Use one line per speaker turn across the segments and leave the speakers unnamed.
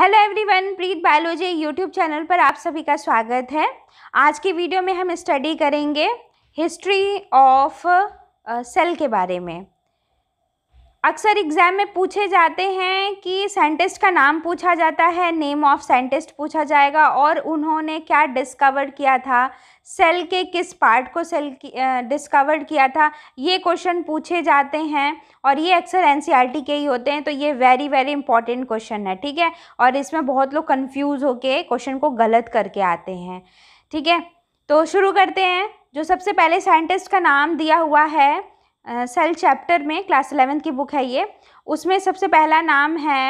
hello everyone Preet biology YouTube channel पर आप सभी का स्वागत है आज की वीडियो में हम स्टडी करेंगे हिस्ट्री ऑफ सेल के बारे में अक्सर एग्ज़ाम में पूछे जाते हैं कि साइंटिस्ट का नाम पूछा जाता है नेम ऑफ साइंटिस्ट पूछा जाएगा और उन्होंने क्या डिस्कवर किया था सेल के किस पार्ट को सेल डिस्कवर किया था ये क्वेश्चन पूछे जाते हैं और ये अक्सर एन के ही होते हैं तो ये वेरी वेरी इंपॉर्टेंट क्वेश्चन है ठीक है और इसमें बहुत लोग कन्फ्यूज़ होके क्वेश्चन को गलत करके आते हैं ठीक है तो शुरू करते हैं जो सबसे पहले साइंटिस्ट का नाम दिया हुआ है सेल चैप्टर में क्लास एलेवेंथ की बुक है ये उसमें सबसे पहला नाम है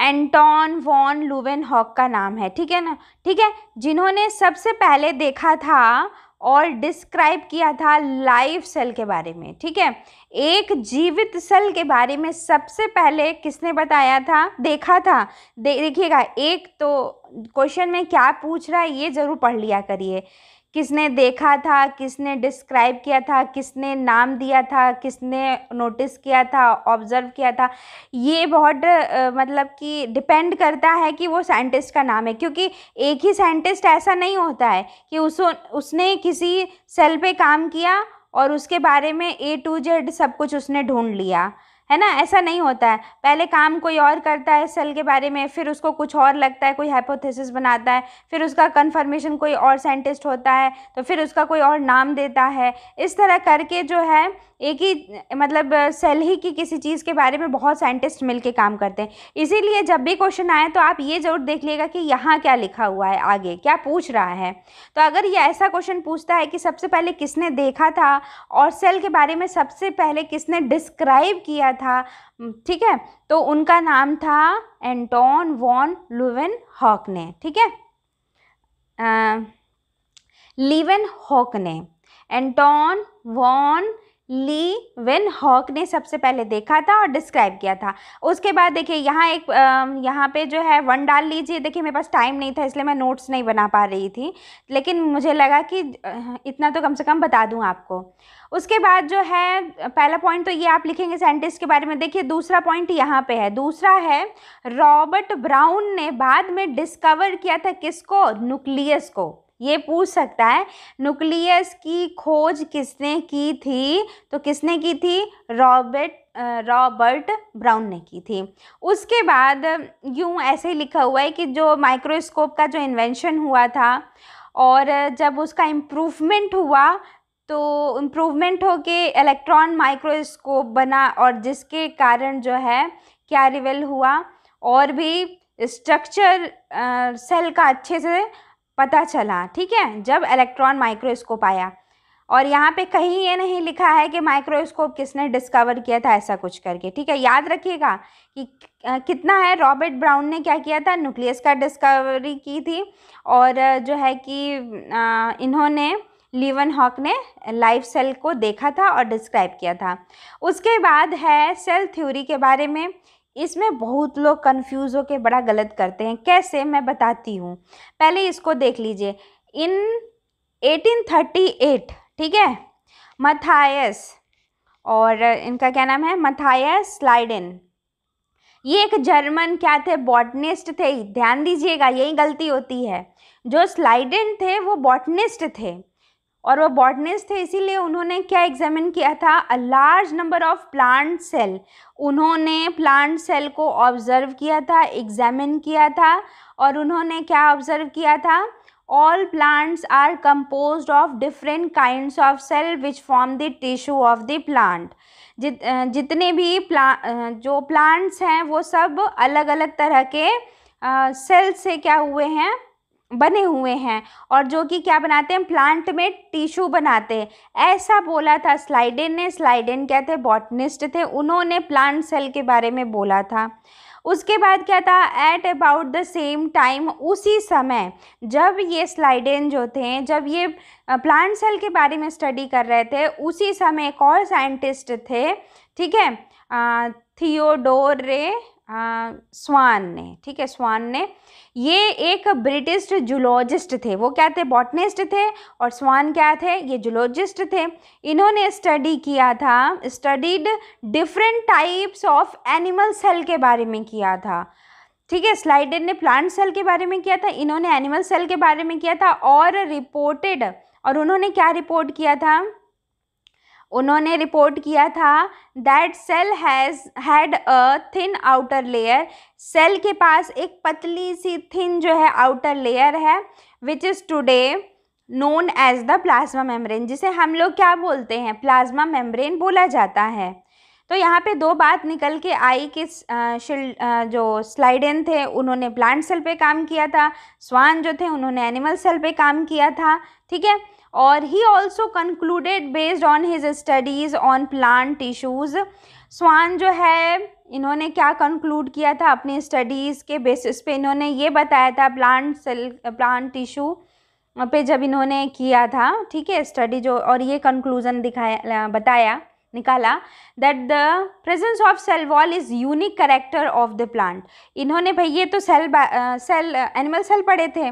एंटोन वॉन लुवेन हॉक का नाम है ठीक है ना ठीक है जिन्होंने सबसे पहले देखा था और डिस्क्राइब किया था लाइव सेल के बारे में ठीक है एक जीवित सेल के बारे में सबसे पहले किसने बताया था देखा था देखिएगा एक तो क्वेश्चन में क्या पूछ रहा है ये ज़रूर पढ़ लिया करिए किसने देखा था किसने डिस्क्राइब किया था किसने नाम दिया था किसने नोटिस किया था ऑब्ज़र्व किया था ये बहुत मतलब कि डिपेंड करता है कि वो साइंटिस्ट का नाम है क्योंकि एक ही साइंटिस्ट ऐसा नहीं होता है कि उस उसने किसी सेल पे काम किया और उसके बारे में ए टू जेड सब कुछ उसने ढूंढ लिया है ना ऐसा नहीं होता है पहले काम कोई और करता है सेल के बारे में फिर उसको कुछ और लगता है कोई हाइपोथेसिस बनाता है फिर उसका कन्फर्मेशन कोई और साइंटिस्ट होता है तो फिर उसका कोई और नाम देता है इस तरह करके जो है एक ही मतलब सेल ही की किसी चीज़ के बारे में बहुत साइंटिस्ट मिलके काम करते हैं इसीलिए जब भी क्वेश्चन आए तो आप ये ज़रूर देख लीजिएगा कि यहाँ क्या लिखा हुआ है आगे क्या पूछ रहा है तो अगर ये ऐसा क्वेश्चन पूछता है कि सबसे पहले किसने देखा था और सेल के बारे में सबसे पहले किसने डिस्क्राइब किया था ठीक है तो उनका नाम था एंटोन वॉन लुवेन हॉक ने ठीक है लिवेन हॉक ने Anton van Leeuwenhoek ने सबसे पहले देखा था और डिस्क्राइब किया था उसके बाद देखिए यहाँ एक यहाँ पे जो है वन डाल लीजिए देखिए मेरे पास टाइम नहीं था इसलिए मैं नोट्स नहीं बना पा रही थी लेकिन मुझे लगा कि इतना तो कम से कम बता दूँ आपको उसके बाद जो है पहला पॉइंट तो ये आप लिखेंगे साइंटिस्ट के बारे में देखिए दूसरा पॉइंट यहाँ पे है दूसरा है रॉबर्ट ब्राउन ने बाद में डिस्कवर किया था किसको न्यूक्लियस को ये पूछ सकता है न्यूक्लियस की खोज किसने की थी तो किसने की थी रॉबर्ट रॉबर्ट ब्राउन ने की थी उसके बाद यूँ ऐसे लिखा हुआ है कि जो माइक्रोस्कोप का जो इन्वेंशन हुआ था और जब उसका इम्प्रूवमेंट हुआ तो इम्प्रूवमेंट हो के इलेक्ट्रॉन माइक्रोस्कोप बना और जिसके कारण जो है क्या रिवेल हुआ और भी स्ट्रक्चर सेल का अच्छे से पता चला ठीक है जब इलेक्ट्रॉन माइक्रोस्कोप आया और यहाँ पे कहीं ये नहीं लिखा है कि माइक्रोस्कोप किसने डिस्कवर किया था ऐसा कुछ करके ठीक है याद रखिएगा कि कितना है रॉबर्ट ब्राउन ने क्या किया था न्यूक्लियस का डिस्कवरी की थी और जो है कि इन्होंने लीवन हॉक ने लाइफ सेल को देखा था और डिस्क्राइब किया था उसके बाद है सेल थ्योरी के बारे में इसमें बहुत लोग कन्फ्यूज़ होकर बड़ा गलत करते हैं कैसे मैं बताती हूँ पहले इसको देख लीजिए इन 1838 ठीक है मथायस और इनका क्या नाम है मथायस स्लाइडन ये एक जर्मन क्या थे बॉटनिस्ट थे ध्यान दीजिएगा यही गलती होती है जो स्लाइडन थे वो बॉटनिस्ट थे और वह बॉटनिस्ट थे इसीलिए उन्होंने क्या एग्जामिन किया था a large number of plant cell उन्होंने प्लांट सेल को ऑब्जर्व किया था एग्जामिन किया था और उन्होंने क्या ऑब्जर्व किया था all plants are compose of different kind of cell which form the tissue of the plant जित जितने भी प्ला जो प्लांट्स हैं वो सब अलग अलग तरह के सेल्स से क्या हुए हैं बने हुए हैं और जो कि क्या बनाते हैं प्लांट में टिश्यू बनाते हैं ऐसा बोला था स्लाइडेन ने स्लाइडेन क्या थे बॉटनिस्ट थे उन्होंने प्लांट सेल के बारे में बोला था उसके बाद क्या था at about the same time उसी समय जब ये स्लाइडेन जो थे जब ये प्लांट सेल के बारे में स्टडी कर रहे थे उसी समय एक और साइंटिस्ट थे ठीक है थियोडोर रे स्वान ने ठीक है स्वान ने ये एक ब्रिटिश जूलॉजिस्ट थे वो क्या थे बॉटनिस्ट थे और स्वान क्या थे ये जूलॉजिस्ट थे इन्होंने स्टडी किया था studied different types of animal cell के बारे में किया था ठीक है स्लाइडेड ने प्लांट सेल के बारे में किया था इन्होंने एनिमल सेल के बारे में किया था और रिपोर्टेड और उन्होंने क्या रिपोर्ट किया था उन्होंने रिपोर्ट किया था that cell has had a thin outer layer cell के पास एक पतली सी थिन जो है आउटर लेयर है which is today known as the plasma membrane जिसे हम लोग क्या बोलते हैं प्लाज्मा मेम्ब्रेन बोला जाता है तो यहाँ पे दो बात निकल के आई कि जो स्लाइडन थे उन्होंने प्लांट सेल पे काम किया था स्वान जो थे उन्होंने एनिमल सेल पे काम किया था ठीक है और he also concluded based on his studies on plant tissues Schwann जो है इन्होंने क्या कंक्लूड किया था अपनी स्टडीज़ के बेसिस पे इन्होंने ये बताया था प्लांट सेल प्लांट टिश्यू पे जब इन्होंने किया था ठीक है स्टडी जो और ये कंक्लूज़न दिखाया बताया निकाला that the presence of cell wall is unique character of the plant इन्होंने भाई ये तो सेल सेल एनिमल सेल पढ़े थे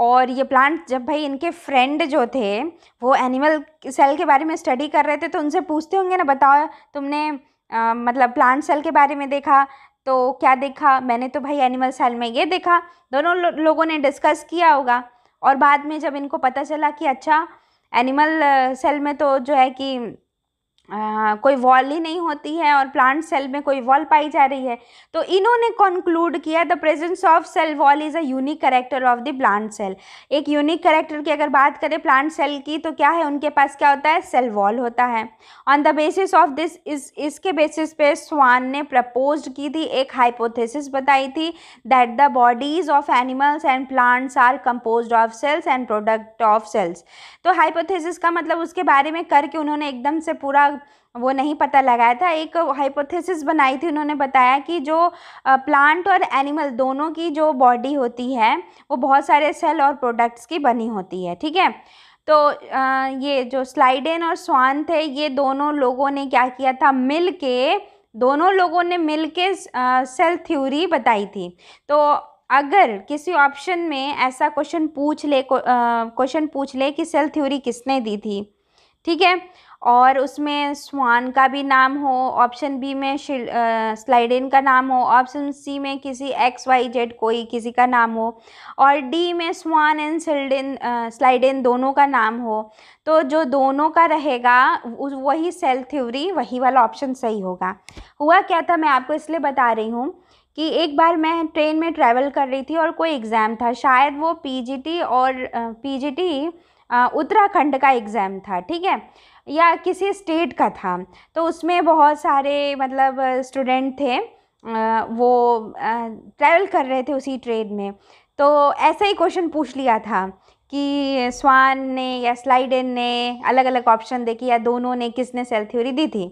और ये प्लांट जब भाई इनके फ्रेंड जो थे वो एनिमल सेल के बारे में स्टडी कर रहे थे तो उनसे पूछते होंगे ना बताओ तुमने आ, मतलब प्लांट सेल के बारे में देखा तो क्या देखा मैंने तो भाई एनिमल सेल में ये देखा दोनों लो, लोगों ने डिस्कस किया होगा और बाद में जब इनको पता चला कि अच्छा एनिमल सेल में तो जो है कि कोई वॉल ही नहीं होती है और प्लांट सेल में कोई वॉल पाई जा रही है तो इन्होंने कंक्लूड किया the presence of cell wall is a unique character of the plant cell एक यूनिक करेक्टर की अगर बात करें प्लांट सेल की तो क्या है उनके पास क्या होता है सेल वॉल होता है on the basis of this इसके बेसिस पे स्वान ने प्रपोज की थी एक हाइपोथेसिस बताई थी that the bodies of animals and plants are compose of cells and product of cells तो हाइपोथेसिस का मतलब उसके बारे में करके उन्होंने एकदम से पूरा मतलब वो नहीं पता लगाया था एक हाइपोथेसिस बनाई थी उन्होंने बताया कि जो प्लांट और एनिमल दोनों की जो बॉडी होती है वो बहुत सारे सेल और प्रोडक्ट्स की बनी होती है ठीक है तो ये जो स्लाइडेन और स्वान थे ये दोनों लोगों ने क्या किया था मिल के दोनों लोगों ने मिल के सेल थ्योरी बताई थी तो अगर किसी ऑप्शन में ऐसा क्वेश्चन पूछ ले क्वेश्चन पूछ ले कि सेल थ्योरी किसने दी थी ठीक है और उसमें स्वान का भी नाम हो ऑप्शन बी में स्लाइडिन का नाम हो ऑप्शन सी में किसी एक्स वाई जेड कोई किसी का नाम हो और डी में स्वान एंड सिल्डेन स्लाइडिन दोनों का नाम हो तो जो दोनों का रहेगा वही सेल थ्योरी वही वाला ऑप्शन सही होगा हुआ क्या था मैं आपको इसलिए बता रही हूँ कि एक बार मैं ट्रेन में ट्रैवल कर रही थी और कोई एग्ज़ाम था शायद वो पीजीटी और पीजीटी उत्तराखंड का एग्ज़ाम था ठीक है या किसी स्टेट का था तो उसमें बहुत सारे मतलब स्टूडेंट थे वो ट्रैवल कर रहे थे उसी ट्रेन में तो ऐसा ही क्वेश्चन पूछ लिया था कि स्वान ने या स्लाइडन ने अलग अलग ऑप्शन देखे या दोनों ने किसने सेल थ्योरी दी थी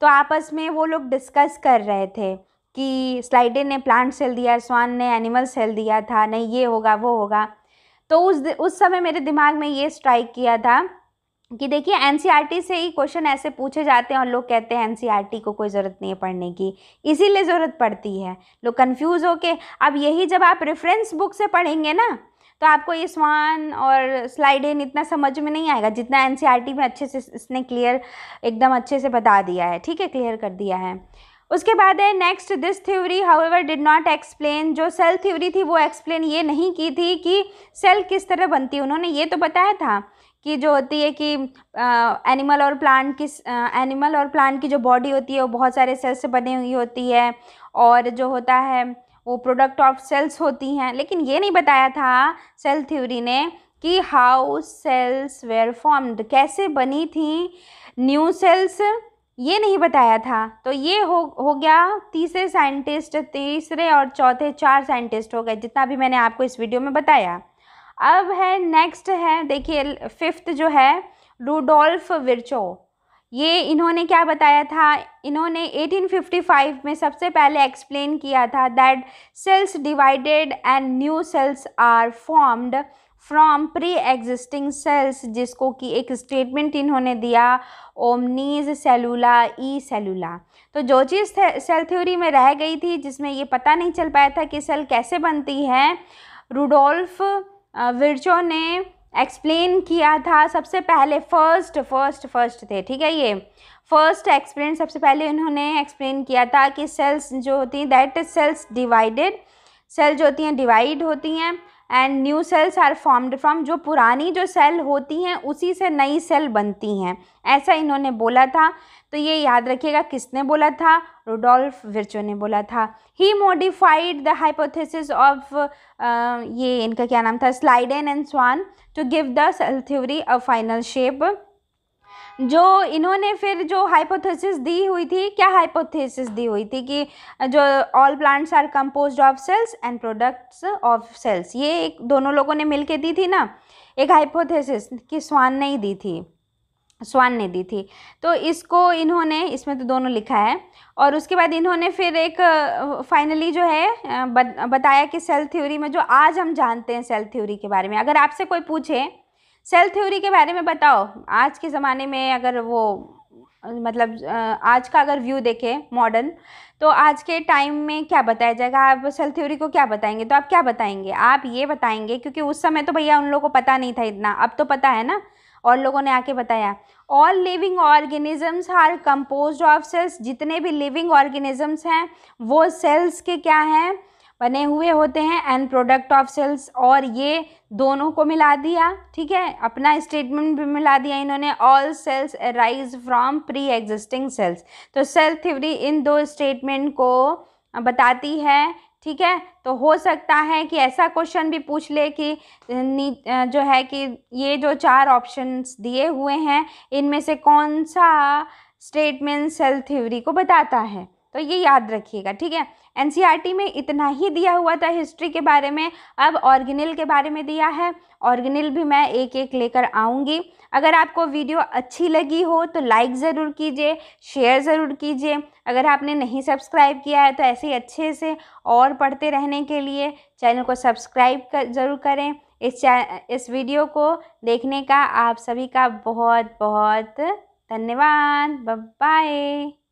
तो आपस में वो लोग डिस्कस कर रहे थे कि स्लाइडन ने प्लांट सेल दिया स्वान ने एनिमल सेल दिया था नहीं ये होगा वो होगा तो उस उस समय मेरे दिमाग में ये स्ट्राइक किया था कि देखिए एनसीईआरटी e से ही क्वेश्चन ऐसे पूछे जाते हैं और लोग कहते हैं एनसीईआरटी e को कोई ज़रूरत नहीं है पढ़ने की इसीलिए ज़रूरत पड़ती है लोग कन्फ्यूज़ होके अब यही जब आप रेफरेंस बुक से पढ़ेंगे ना तो आपको ये स्वान और स्लाइड इन इतना समझ में नहीं आएगा जितना एन e में अच्छे से इसने क्लियर एकदम अच्छे से बता दिया है ठीक है क्लियर कर दिया है उसके बाद है next this theory however did not explain जो सेल थ्योरी थी वो एक्सप्लेन ये नहीं की थी कि सेल किस तरह बनती है उन्होंने ये तो बताया था की जो होती है कि एनिमल और प्लांट की एनिमल और प्लांट की जो बॉडी होती है वो बहुत सारे सेल्स से बनी हुई होती है और जो होता है वो प्रोडक्ट ऑफ सेल्स होती हैं लेकिन ये नहीं बताया था सेल थ्योरी ने कि हाउ सेल्स वेयर फॉर्म्ड कैसे बनी थी न्यू सेल्स ये नहीं बताया था तो ये हो हो गया तीसरे साइंटिस्ट तीसरे और चौथे चार साइंटिस्ट हो गए जितना भी मैंने आपको इस वीडियो में बताया अब है नेक्स्ट है देखिए फिफ्थ जो है रूडोल्फ विरचो ये इन्होंने क्या बताया था इन्होंने 1855 में सबसे पहले एक्सप्लेन किया था that cells divided and new cells are formed from pre existing cells जिसको कि एक स्टेटमेंट इन्होंने दिया ओमनीज सेलुला ई सेलुला तो जो चीज़ सेल थ्योरी में रह गई थी जिसमें ये पता नहीं चल पाया था कि सेल कैसे बनती है रूडोल्फ विरचो ने एक्सप्लेन किया था सबसे पहले फर्स्ट फर्स्ट फर्स्ट थे ठीक है ये फर्स्ट एक्सप्लेन सबसे पहले उन्होंने एक्सप्लेन किया था कि सेल्स जो होती हैं दैट सेल्स डिवाइडेड सेल जो होती हैं डिवाइड होती हैं and new cells are formed from जो पुरानी जो सेल होती हैं उसी से नई सेल बनती हैं ऐसा इन्होंने बोला था तो ये याद रखिएगा किसने बोला था रोडोल्फ विर्चो ने बोला था he modified the hypothesis of ये इनका क्या नाम था Schleiden and Schwann to give the cell theory a final shape जो इन्होंने फिर जो हाइपोथेसिस दी हुई थी क्या हाइपोथेसिस दी हुई थी कि जो all plants are compose of cells and products of cells ये एक दोनों लोगों ने मिलके दी थी ना एक हाइपोथेसिस कि स्वान ने ही दी थी स्वान ने दी थी तो इसको इन्होंने इसमें तो दोनों लिखा है और उसके बाद इन्होंने फिर एक फाइनली जो है बताया कि सेल थ्योरी में जो आज हम जानते हैं सेल थ्योरी के बारे में अगर आपसे कोई पूछे सेल थ्योरी के बारे में बताओ आज के ज़माने में अगर वो मतलब आज का अगर व्यू देखें मॉडर्न तो आज के टाइम में क्या बताया जाएगा आप सेल थ्योरी को क्या बताएंगे तो आप क्या बताएंगे आप ये बताएंगे क्योंकि उस समय तो भैया उन लोगों को पता नहीं था इतना अब तो पता है ना और लोगों ने आके बताया all living organisms are compose of cells जितने भी लिविंग ऑर्गेनिजम्स हैं वो सेल्स के क्या हैं बने हुए होते हैं एंड प्रोडक्ट ऑफ सेल्स और ये दोनों को मिला दिया ठीक है अपना स्टेटमेंट भी मिला दिया इन्होंने all cells rise from pre existing cells तो सेल थ्योरी इन दो स्टेटमेंट को बताती है ठीक है तो हो सकता है कि ऐसा क्वेश्चन भी पूछ ले कि जो है कि ये जो चार ऑप्शंस दिए हुए हैं इनमें से कौन सा स्टेटमेंट सेल थ्योरी को बताता है तो ये याद रखिएगा ठीक है एन में इतना ही दिया हुआ था हिस्ट्री के बारे में अब ऑर्गेनिल के बारे में दिया है ऑर्गेनिल भी मैं एक एक लेकर आऊँगी अगर आपको वीडियो अच्छी लगी हो तो लाइक ज़रूर कीजिए शेयर ज़रूर कीजिए अगर आपने नहीं सब्सक्राइब किया है तो ऐसे ही अच्छे से और पढ़ते रहने के लिए चैनल को सब्सक्राइब कर ज़रूर करें इस इस वीडियो को देखने का आप सभी का बहुत बहुत धन्यवाद बाय